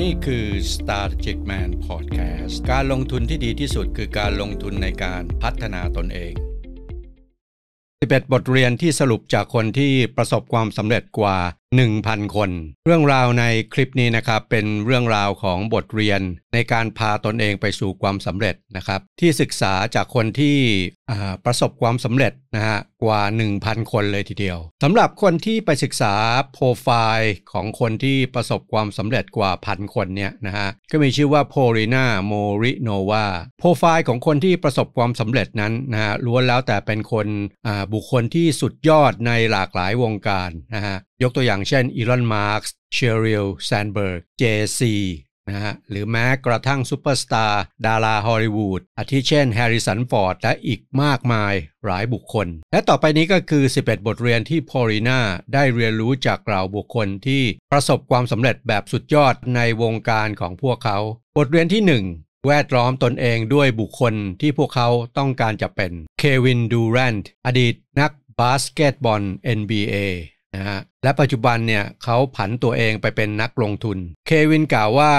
นี่คือ Star t e c Man Podcast การลงทุนที่ดีที่สุด คือการลงทุนในการพัฒนาตนเอง11บทเรียนที่สรุปจากคนที่ประสบความสำเร็จกว่า1,000 คน เรื่องราวในคลิปนี้นะครับเป็นเรื่องราวของบทเรียนในการพาตนเองไปสู่ความสำเร็จนะครับ ที่ศึกษาจากคนที่ประสบความสำเร็จนะฮะกว่า 1,000 คนเลยทีเดียวสำหรับคนที่ไปศึกษาโปรไฟล์ของคนที่ประสบความสำเร็จกว่าพันคนเนี่ยนะฮะก็มีชื่อว่าโพลินาโมริโนวาโปรไฟล์ของคนที่ประสบความสำเร็จนั้นนะฮะล้วนแล้วแต่เป็นคนบุคคลที่สุดยอดในหลากหลายวงการนะฮะยกตัวอย่างเช่นอีลอนมาร์กเชอริลแซนเบิร์กเจซีนะฮะหรือแม้กระทั่งซูเปอร์สตาร์ดาราฮอลลีวูดอาทิเช่นแฮร์ริสันฟอร์ดและอีกมากมายหลายบุคคล และต่อไปนี้ก็คือ 11 บทเรียนที่พอรีนาได้เรียนรู้จากเหล่าบุคคลที่ประสบความสำเร็จแบบสุดยอดในวงการของพวกเขา บทเรียนที่ 1 แวดล้อมตนเองด้วยบุคคลที่พวกเขาต้องการจะเป็นเควินดูแรนต์อดีตนักบาสเกตบอล NBA นะฮะและปัจจุบันเนี่ยเขาผันตัวเองไปเป็นนักลงทุน เควินกล่าวว่า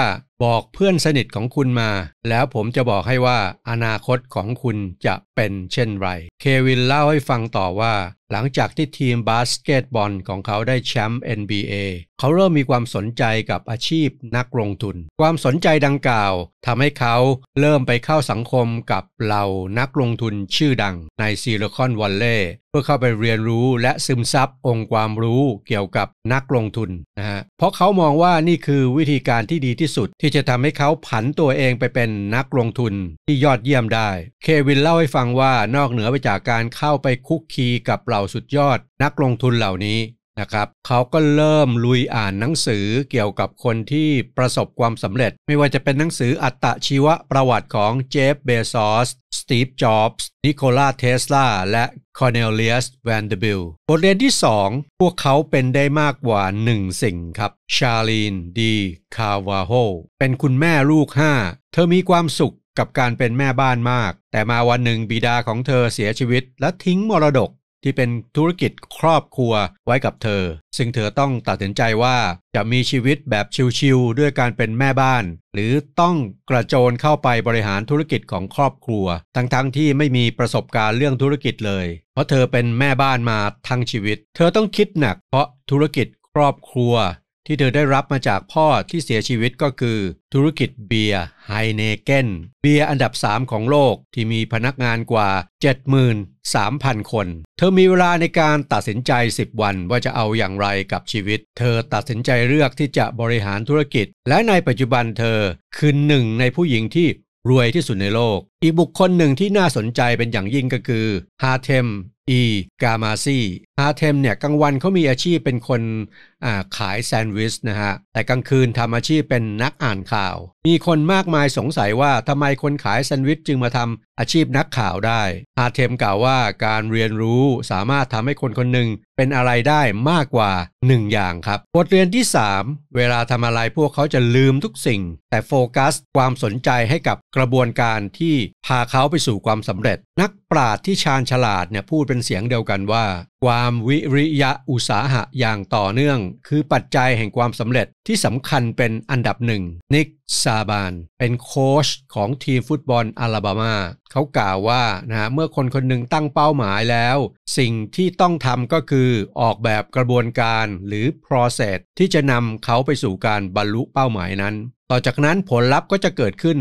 บอกเพื่อนสนิทของคุณมา แล้วผมจะบอกให้ว่าอนาคตของคุณจะเป็นเช่นไร เควินเล่าให้ฟังต่อว่าหลังจากที่ทีมบาสเกตบอลของเขาได้แชมป์ NBA เขาเริ่มมีความสนใจกับอาชีพนักลงทุน ความสนใจดังกล่าวทำให้เขาเริ่มไปเข้าสังคมกับเหล่านักลงทุนชื่อดังในซีลิคอนวัลเลย์เพื่อเข้าไปเรียนรู้และซึมซับองค์ความรู้เกี่ยวกับนักลงทุนนะฮะ เพราะเขามองว่านี่คือวิธีการที่ดีที่สุดที่จะทำให้เขาผันตัวเองไปเป็นนักลงทุนที่ยอดเยี่ยมได้ เควินเล่าให้ฟังว่านอกเหนือไปจากการเข้าไปคุกคีกับเหล่าสุดยอดนักลงทุนเหล่านี้นะครับ เขาก็เริ่มลุยอ่านหนังสือเกี่ยวกับคนที่ประสบความสำเร็จ ไม่ว่าจะเป็นหนังสืออัตชีวประวัติของเจฟเบซอส สตีฟ จ็อบส์นิโคลาเทสลา และคอนเนลเลียสแวนเดอร์บิล บทเรียนที่ 2 พวกเขาเป็นได้มากกว่า 1 สิ่งครับชาลีนดี คาวาโฮเป็นคุณแม่ลูก 5 เธอมีความสุขกับการเป็นแม่บ้านมาก แต่มาวันหนึ่งบิดาของเธอเสียชีวิต และทิ้งมรดกที่เป็นธุรกิจครอบครัวไว้กับเธอ ซึ่งเธอต้องตัดสินใจว่าจะมีชีวิตแบบชิลๆด้วยการเป็นแม่บ้าน หรือต้องกระโจนเข้าไปบริหารธุรกิจของครอบครัวทั้งๆทที่ไม่มีประสบการณ์เรื่องธุรกิจเลย เพราะเธอเป็นแม่บ้านมาทั้งชีวิต เธอต้องคิดหนักเพราะธุรกิจครอบครัวที่เธอได้รับมาจากพ่อที่เสียชีวิตก็คือธุรกิจเบียร์ไฮเนเกนเบียร์อันดับ 3 ของโลกที่มีพนักงานกว่า 73,000 คน เธอมีเวลาในการตัดสินใจ 10 วันว่าจะเอาอย่างไรกับชีวิต เธอตัดสินใจเลือกที่จะบริหารธุรกิจ และในปัจจุบันเธอคือหนึ่งในผู้หญิงที่รวยที่สุดในโลกอีกบุคคลหนึ่งที่น่าสนใจเป็นอย่างยิ่งก็คือฮาเทม อี กามาซี ฮาเทมเนี่ยกลางวันเขามีอาชีพเป็นคนขายแซนด์วิชนะฮะ แต่กลางคืนทำอาชีพเป็นนักอ่านข่าว มีคนมากมายสงสัยว่าทำไมคนขายแซนด์วิชจึงมาทำอาชีพนักข่าวได้ ฮาเทมกล่าวว่าการเรียนรู้สามารถทำให้คนคนหนึ่งเป็นอะไรได้มากกว่า 1 อย่างครับ บทเรียนที่ 3 เวลาทำอะไรพวกเขาจะลืมทุกสิ่ง แต่โฟกัสความสนใจให้กับกระบวนการที่พาเขาไปสู่ความสำเร็จ นักปราชญ์ที่ชาญฉลาดเนี่ยพูดเป็นเสียงเดียวกันว่า ความวิริยะอุตสาหะอย่างต่อเนื่อง คือปัจจัยแห่งความสำเร็จที่สำคัญเป็นอันดับหนึ่งนิกซาบานเป็นโค้ชของทีมฟุตบอลอาลาบามาเขากล่าวว่านะะเมื่อคนคนหนึ่งตั้งเป้าหมายแล้ว สิ่งที่ต้องทำก็คือออกแบบกระบวนการหรือ process ที่จะนำเขาไปสู่การบรรลุเป้าหมายนั้น ต่อจากนั้นผลลัพธ์ก็จะเกิดขึ้น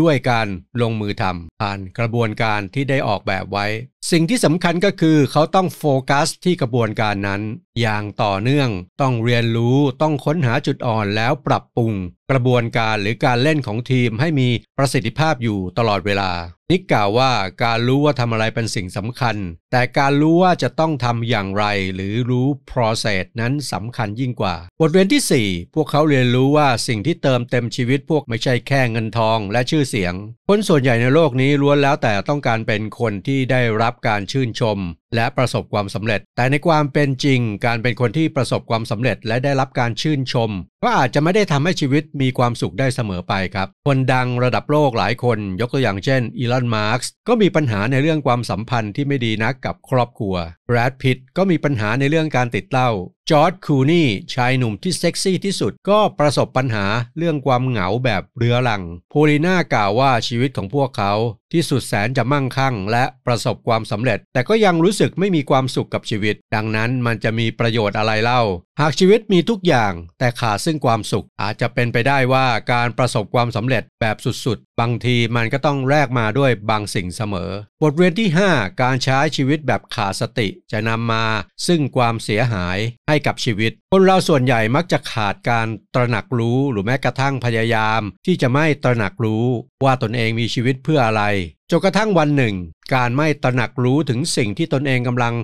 ด้วยการลงมือทำผ่านกระบวนการที่ได้ออกแบบไว้สิ่งที่สำคัญก็คือเขาต้องโฟกัส ที่กระบวนการนั้น อย่างต่อเนื่อง ต้องเรียนรู้ต้องค้นหาจุดอ่อนแล้วปรับปรุง กระบวนการหรือการเล่นของทีมให้มีประสิทธิภาพอยู่ตลอดเวลานิกกล่าวว่าการรู้ว่าทำอะไรเป็นสิ่งสำคัญ แต่การรู้ว่าจะต้องทำอย่างไรหรือรู้ process นั้นสำคัญยิ่งกว่า บทเรียนที่ 4 พวกเขาเรียนรู้ว่าสิ่งที่เติมเต็มชีวิต พวกไม่ใช่แค่เงินทองและชื่อเสียงคนส่วนใหญ่ในโลกนี้ล้วนแล้วแต่ต้องการเป็นคนที่ได้รับการชื่นชม และประสบความสำเร็จ แต่ในความเป็นจริง การเป็นคนที่ประสบความสำเร็จและได้รับการชื่นชม ก็อาจจะไม่ได้ทำให้ชีวิตมีความสุขได้เสมอไปครับ คนดังระดับโลกหลายคน ยกตัวอย่างเช่นอีลอนมาร์กส์ก็มีปัญหาในเรื่องความสัมพันธ์ที่ไม่ดีนักกับครอบครัวแบรดพิตก็มีปัญหาในเรื่องการติดเหล้าจอร์ดคูนี่ชายหนุ่มที่เซ็กซี่ที่สุดก็ประสบปัญหาเรื่องความเหงาแบบเรื้อรังโพลีน่ากล่าวว่าชีวิตของพวกเขาที่สุดแสนจะมั่งคั่ง และประสบความสำเร็จ แต่ก็ยังรู้สึกไม่มีความสุขกับชีวิต ดังนั้นมันจะมีประโยชน์อะไรเล่า หากชีวิตมีทุกอย่าง แต่ขาดซึ่งความสุข อาจจะเป็นไปได้ว่าการประสบความสำเร็จแบบสุดๆ บางทีมันก็ต้องแลกมาด้วยบางสิ่งเสมอ บทเรียนที่ 5 การใช้ชีวิตแบบขาดสติ จะนำมาซึ่งความเสียหายให้กับชีวิต คนเราส่วนใหญ่มักจะขาดการตระหนักรู้หรือแม้กระทั่งพยายาม ที่จะไม่ตระหนักรู้ว่าตนเองมีชีวิตเพื่ออะไรจนกระทั่งวันหนึ่งการไม่ตระหนักรู้ถึงสิ่งที่ตนเองกำลัง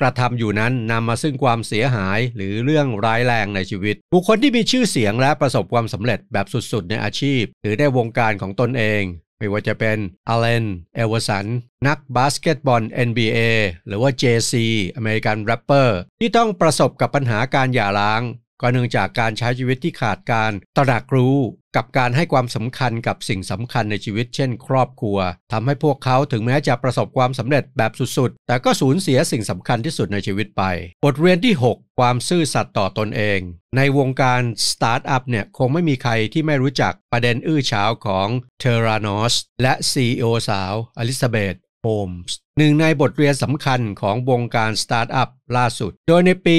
กระทำอยู่นั้นนำมาซึ่งความเสียหายหรือเรื่องร้ายแรงในชีวิต บุคคลที่มีชื่อเสียงและประสบความสำเร็จแบบสุดๆในอาชีพหรือได้วงการของตนเอง ไม่ว่าจะเป็นอเลนเอเวอร์สันนักบาสเกตบอล NBA หรือว่า JC อเมริกันแรปเปอร์ที่ต้องประสบกับปัญหาการหย่าร้างก็เนื่องจากการใช้ชีวิตที่ขาดการตระหนักรู้กับการให้ความสำคัญกับสิ่งสำคัญในชีวิตเช่นครอบครัว ทำให้พวกเขาถึงแม้จะประสบความสำเร็จแบบสุดๆ แต่ก็สูญเสียสิ่งสำคัญที่สุดในชีวิตไป บทเรียนที่ 6 ความซื่อสัตย์ต่อตนเอง ในวงการสตาร์ทอัพเนี่ยคงไม่มีใครที่ไม่รู้จักประเด็นอื้อฉาวของเทอรานอสและ CEO สาวอลิซาเบธโฮมส์หนึ่งในบทเรียนสำคัญของวงการสตาร์ทอัพล่าสุด โดยในปี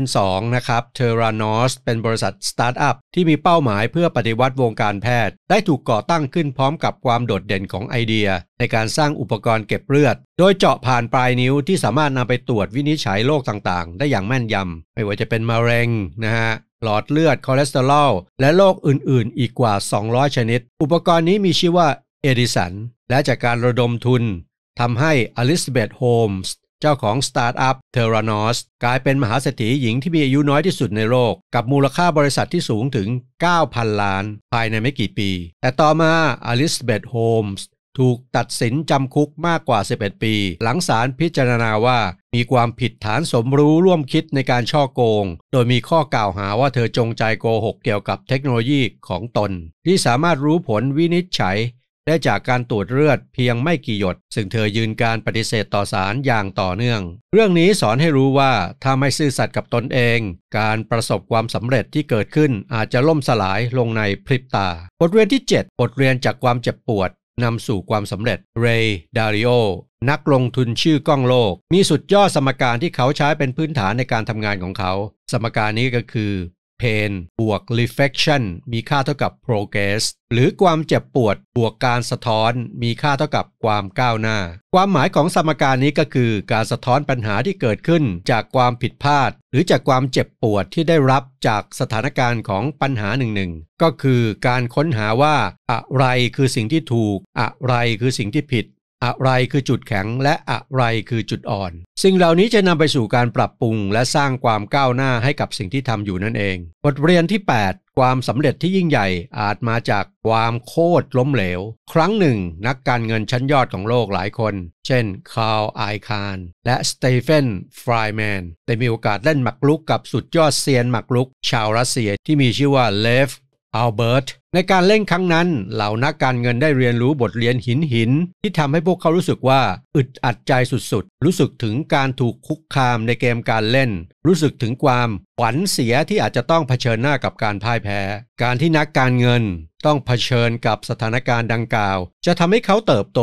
2002 นะครับเทรานอสเป็นบริษัทสตาร์ทอัพ ที่มีเป้าหมายเพื่อปฏิวัติวงการแพทย์ ได้ถูกก่อตั้งขึ้นพร้อมกับความโดดเด่นของไอเดีย ในการสร้างอุปกรณ์เก็บเลือด โดยเจาะผ่านปลายนิ้วที่สามารถนำไปตรวจวินิจฉัยโรคต่างๆ ได้อย่างแม่นยำไม่ว่าจะเป็นมะเร็งนะฮะหลอดเลือดคอเลสเตอรอลและโรคอื่นๆอีกกว่า 200 ชนิด อุปกรณ์นี้มีชื่อว่าเอดิสันและจากการระดมทุนทำให้อลิซาเบธโฮมส์ เจ้าของสตาร์ทอัพเทรานอสกลายเป็นมหาเศรษฐีหญิงที่มีอายุน้อยที่สุดในโลกกับมูลค่าบริษัทที่สูงถึง 9,000 ล้าน ภายในไม่กี่ปี แต่ต่อมาอลิซาเบธโฮมส์ถูกตัดสินจำคุกมากกว่า 11 ปี หลังศาลพิจารณาว่ามีความผิดฐานสมรู้ร่วมคิดในการช่อโกง โดยมีข้อกล่าวหาว่าเธอจงใจโกหกเกี่ยวกับเทคโนโลยีของตน ที่สามารถรู้ผลวินิจฉัยได้จากการตรวจเลือดเพียงไม่กี่หยดซึ่งเธอยืนการปฏิเสธต่อสารอย่างต่อเนื่อง เรื่องนี้สอนให้รู้ว่า ถ้าไม่ซื่อสัตย์กับตนเอง การประสบความสำเร็จที่เกิดขึ้นอาจจะล่มสลายลงในพริบตา บทเรียนที่ 7 บทเรียนจากความเจ็บปวดนำสู่ความสำเร็จเรย์ดาริโอนักลงทุนชื่อกล้องโลก มีสุดยอดสมการที่เขาใช้เป็นพื้นฐานในการทำงานของเขา สมการนี้ก็คือ pain บวก reflection มีค่าเท่ากับ progress หรือความเจ็บปวดบวกการสะท้อนมีค่าเท่ากับความก้าวหน้า ความหมายของสมการนี้ก็คือการสะท้อนปัญหาที่เกิดขึ้นจากความผิดพลาด หรือจากความเจ็บปวดที่ได้รับจากสถานการณ์ของปัญหาหนึ่งหนึ่งก็คือการค้นหาว่าอะไรคือสิ่งที่ถูก อะไรคือสิ่งที่ผิดอะไรคือจุดแข็งและอะไรคือจุดอ่อน สิ่งเหล่านี้จะนำไปสู่การปรับปรุงและสร้างความก้าวหน้าให้กับสิ่งที่ทำอยู่นั่นเอง บทเรียนที่ 8 ความสำเร็จที่ยิ่งใหญ่อาจมาจากความโคตรล้มเหลว ครั้งหนึ่งนักการเงินชั้นยอดของโลกหลายคน เช่นคาร์ลไอคานและสเตเฟนฟรายแมนได้มีโอกาสเล่นหมากรุกกับสุดยอดเซียนหมากรุก ชาวรัสเซียที่มีชื่อว่าเลฟอัลเบิร์ตในการเล่นครั้งนั้น เหล่านักการเงินได้เรียนรู้บทเรียนหินหินที่ทำให้พวกเขารู้สึกว่าอึดอัดใจสุดๆ รู้สึกถึงการถูกคุกคามในเกมการเล่น รู้สึกถึงความหวันเสียที่อาจจะต้องเผชิญหน้ากับการพ่ายแพ้ การที่นักการเงินต้องเผชิญกับสถานการณ์ดังกล่าว จะทำให้เขาเติบโต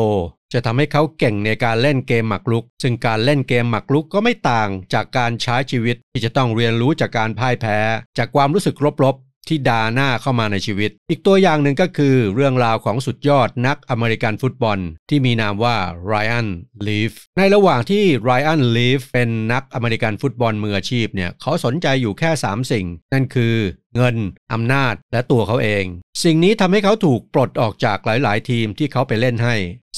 จะทำให้เขาเก่งในการเล่นเกมหมากรุก ซึ่งการเล่นเกมหมากรุกก็ไม่ต่างจากการใช้ชีวิตที่จะต้องเรียนรู้จากการพ่ายแพ้ จากความรู้สึกรบที่ดาหน้าเข้ามาในชีวิต อีกตัวอย่างหนึ่งก็คือเรื่องราวของสุดยอดนักอเมริกันฟุตบอลที่มีนามว่าไรอันลีฟ ในระหว่างที่ไรอันลีฟเป็นนักอเมริกันฟุตบอลมืออาชีพเนี่ย เขาสนใจอยู่แค่ 3 สิ่ง นั่นคือเงินอำนาจ และตัวเขาเอง สิ่งนี้ทำให้เขาถูกปลดออกจากหลายๆ ทีมที่เขาไปเล่นให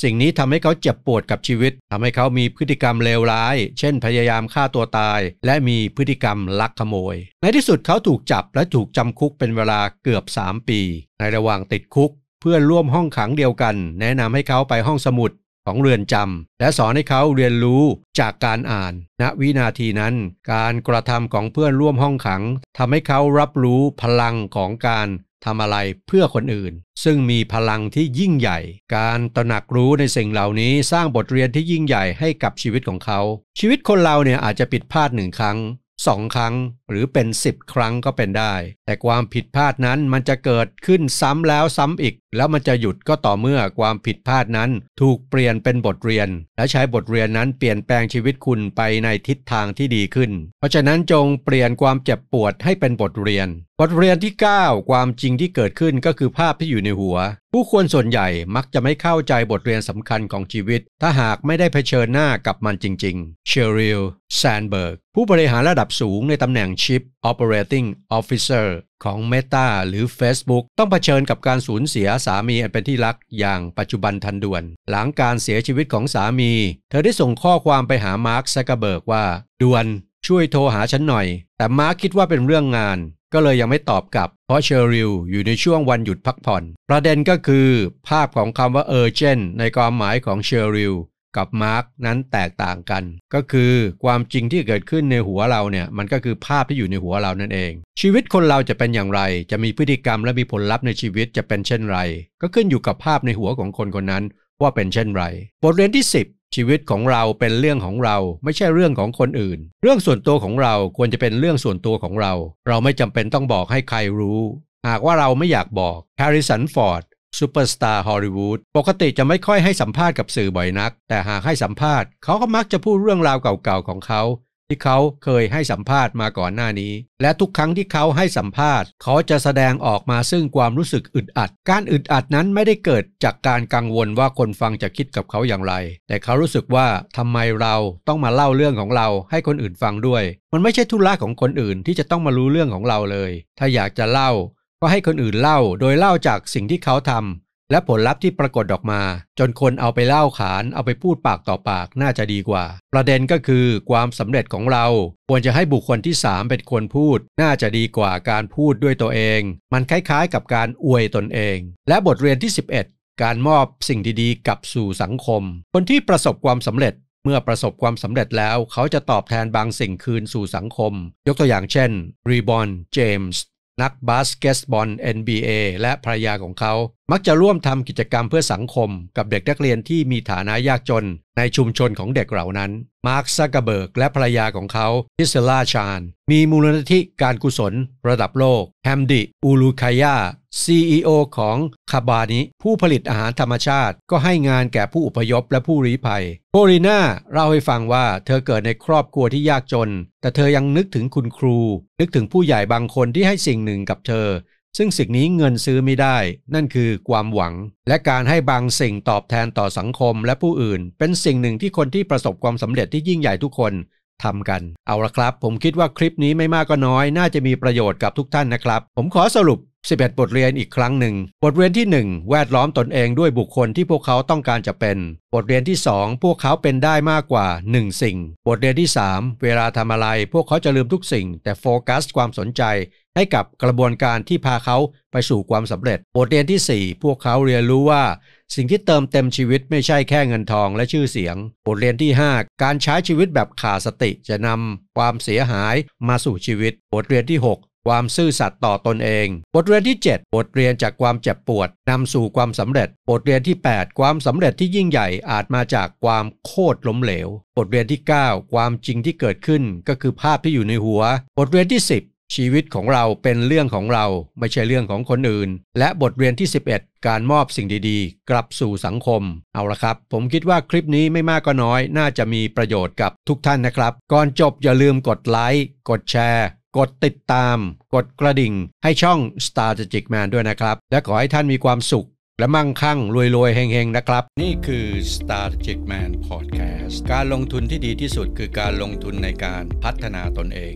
สิ่งนี้ทำให้เขาเจ็บปวดกับชีวิตทำให้เขามีพฤติกรรมเลวร้าย เช่นพยายามฆ่าตัวตาย และมีพฤติกรรมลักขโมย ในที่สุดเขาถูกจับและถูกจำคุกเป็นเวลาเกือบ 3 ปี ในระหว่างติดคุก เพื่อนร่วมห้องขังเดียวกัน แนะนำให้เขาไปห้องสมุดของเรือนจำและสอนให้เขาเรียนรู้จากการอ่าน ณวินาทีนั้น การกระทำของเพื่อนร่วมห้องขังทำให้เขารับรู้พลังของการทำอะไรเพื่อคนอื่นซึ่งมีพลังที่ยิ่งใหญ่ การตระหนักรู้ในสิ่งเหล่านี้ สร้างบทเรียนที่ยิ่งใหญ่ให้กับชีวิตของเขา ชีวิตคนเราเนี่ยอาจจะผิดพลาดหนึ่งครั้งสองครั้ง หรือเป็นสิบครั้งก็เป็นได้ แต่ความผิดพลาดนั้นมันจะเกิดขึ้นซ้ำแล้วซ้ำอีกแล้วมันจะหยุดก็ต่อเมื่อความผิดพลาดนั้น ถูกเปลี่ยนเป็นบทเรียน และใช้บทเรียนนั้นเปลี่ยนแปลงชีวิตคุณไปในทิศทางที่ดีขึ้น เพราะฉะนั้นจงเปลี่ยนความเจ็บปวดให้เป็นบทเรียน บทเรียนที่ 9 ความจริงที่เกิดขึ้นก็คือภาพที่อยู่ในหัว ผู้คนส่วนใหญ่มักจะไม่เข้าใจบทเรียนสำคัญของชีวิต ถ้าหากไม่ได้เผชิญหน้ากับมันจริงๆเชอริลแซนเบิร์กผู้บริหารระดับสูงในตำแหน่ง Chief Operating Officer ของ Meta หรือ Facebook ต้องเผชิญกับการสูญเสียสามี อันเป็นที่รักอย่างปัจจุบันทันด่วน หลังการเสียชีวิตของสามี เธอได้ส่งข้อความไปหามาร์คซักเบิร์กว่า ด่วน ช่วยโทรหาฉันหน่อย แต่มาร์คคิดว่าเป็นเรื่องงาน ก็เลยยังไม่ตอบกลับ เพราะเชอริลอยู่ในช่วงวันหยุดพักผ่อน ประเด็นก็คือ ภาพของคำว่า urgent ในความหมายของเชอริลกับมาร์กนั้นแตกต่างกันก็คือความจริงที่เกิดขึ้นในหัวเราเนี่ยมันก็คือภาพที่อยู่ในหัวเรานั่นเอง ชีวิตคนเราจะเป็นอย่างไร จะมีพฤติกรรมและมีผลลัพธ์ในชีวิตจะเป็นเช่นไร ก็ขึ้นอยู่กับภาพในหัวของคนคนนั้นว่าเป็นเช่นไร บทเรียนที่ 10 ชีวิตของเราเป็นเรื่องของเราไม่ใช่เรื่องของคนอื่น เรื่องส่วนตัวของเราควรจะเป็นเรื่องส่วนตัวของเรา เราไม่จำเป็นต้องบอกให้ใครรู้หากว่าเราไม่อยากบอกแฮริสันฟอร์ดซูเปอร์สตาร์ฮอลลีวูดปกติจะไม่ค่อยให้สัมภาษณ์กับสื่อบ่อยนัก แต่หากให้สัมภาษณ์ เขาก็มักจะพูดเรื่องราวเก่าๆของเขา ที่เขาเคยให้สัมภาษณ์มาก่อนหน้านี้ และทุกครั้งที่เขาให้สัมภาษณ์ เขาจะแสดงออกมาซึ่งความรู้สึกอึดอัด การอึดอัดนั้นไม่ได้เกิดจากการกังวลว่าคนฟังจะคิดกับเขาอย่างไร แต่เขารู้สึกว่าทำไมเราต้องมาเล่าเรื่องของเรา ให้คนอื่นฟังด้วย มันไม่ใช่ธุระของคนอื่นที่จะต้องมารู้เรื่องของเราเลย ถ้าอยากจะเล่าก็ให้คนอื่นเล่าโดยเล่าจากสิ่งที่เขาทำ และผลลัพธ์ที่ปรากฏออกมา จนคนเอาไปเล่าขานเอาไปพูดปากต่อปากน่าจะดีกว่า ประเด็นก็คือความสำเร็จของเราควรจะให้บุคคลที่ 3 เป็นคนพูดน่าจะดีกว่าการพูดด้วยตัวเอง มันคล้ายๆกับการอวยตนเอง และบทเรียนที่ 11 การมอบสิ่งดีๆกับสู่สังคม คนที่ประสบความสำเร็จเมื่อประสบความสำเร็จแล้ว เขาจะตอบแทนบางสิ่งคืนสู่สังคมยกตัวอย่างเช่นรีบอนเจมส์นักบาสเกตบอล NBA และภรรยาของเขามักจะร่วมทำกิจกรรมเพื่อสังคมกับเด็กนักเรียนที่มีฐานะยากจน ในชุมชนของเด็กเหล่านั้น มาร์คซากเบิร์กและภรรยาของเขาทิสลาชาน มีมูลนิธิการกุศลระดับโลก แฮมดิ อูลูคายาีโอของคาบานิ ผู้ผลิตอาหารธรรมชาติ ก็ให้งานแก่ผู้อุปยพและผู้รี้ภัยโคลิน่าเล่าให้ฟังว่า เธอเกิดในครอบครัวที่ยากจน แต่เธอยังนึกถึงคุณครู นึกถึงผู้ใหญ่บางคนที่ให้สิ่งหนึ่งกับเธอซึ่งสิ่งนี้เงินซื้อไม่ได้ นั่นคือความหวัง และการให้บางสิ่งตอบแทนต่อสังคมและผู้อื่น เป็นสิ่งหนึ่งที่คนที่ประสบความสำเร็จที่ยิ่งใหญ่ทุกคนทำกัน เอาละครับ ผมคิดว่าคลิปนี้ไม่มากก็น้อย น่าจะมีประโยชน์กับทุกท่านนะครับ ผมขอสรุป11บทเรียนอีกครั้งหนึ่งบทเรียนที่ 1 แวดล้อมตนเองด้วยบุคคลที่พวกเขาต้องการจะเป็น บทเรียนที่ 2 พวกเขาเป็นได้มากกว่า 1 สิ่ง บทเรียนที่ 3 เวลาทำอะไรพวกเขาจะลืมทุกสิ่ง แต่โฟกัสความสนใจ ให้กับกระบวนการที่พาเขาไปสู่ความสำเร็จ บทเรียนที่ 4 พวกเขาเรียนรู้ว่า สิ่งที่เติมเต็มชีวิตไม่ใช่แค่เงินทองและชื่อเสียง บทเรียนที่ 5 การใช้ชีวิตแบบขาดสติจะนำความเสียหายมาสู่ชีวิต บทเรียนที่ 6ความซื่อสัตย์ต่อตนเอง บทเรียนที่ 7 บทเรียนจากความเจ็บปวด นำสู่ความสำเร็จ บทเรียนที่ 8 ความสำเร็จที่ยิ่งใหญ่อาจมาจากความโคตรล้มเหลว บทเรียนที่ 9 ความจริงที่เกิดขึ้นก็คือภาพที่อยู่ในหัว บทเรียนที่ 10 ชีวิตของเราเป็นเรื่องของเราไม่ใช่เรื่องของคนอื่น และบทเรียนที่ 11 การมอบสิ่งดีๆ กลับสู่สังคมเอาละครับ ผมคิดว่าคลิปนี้ไม่มากก็น้อย น่าจะมีประโยชน์กับทุกท่านนะครับก่อนจบอย่าลืมกดไลค์กดแชร์กดติดตาม กดกระดิ่งให้ช่อง Strategic Man ด้วยนะครับ และขอให้ท่านมีความสุข และมั่งคั่งรวยๆเฮง ๆ นะครับ นี่คือ Strategic Man Podcast การลงทุนที่ดีที่สุดคือการลงทุนในการพัฒนาตนเอง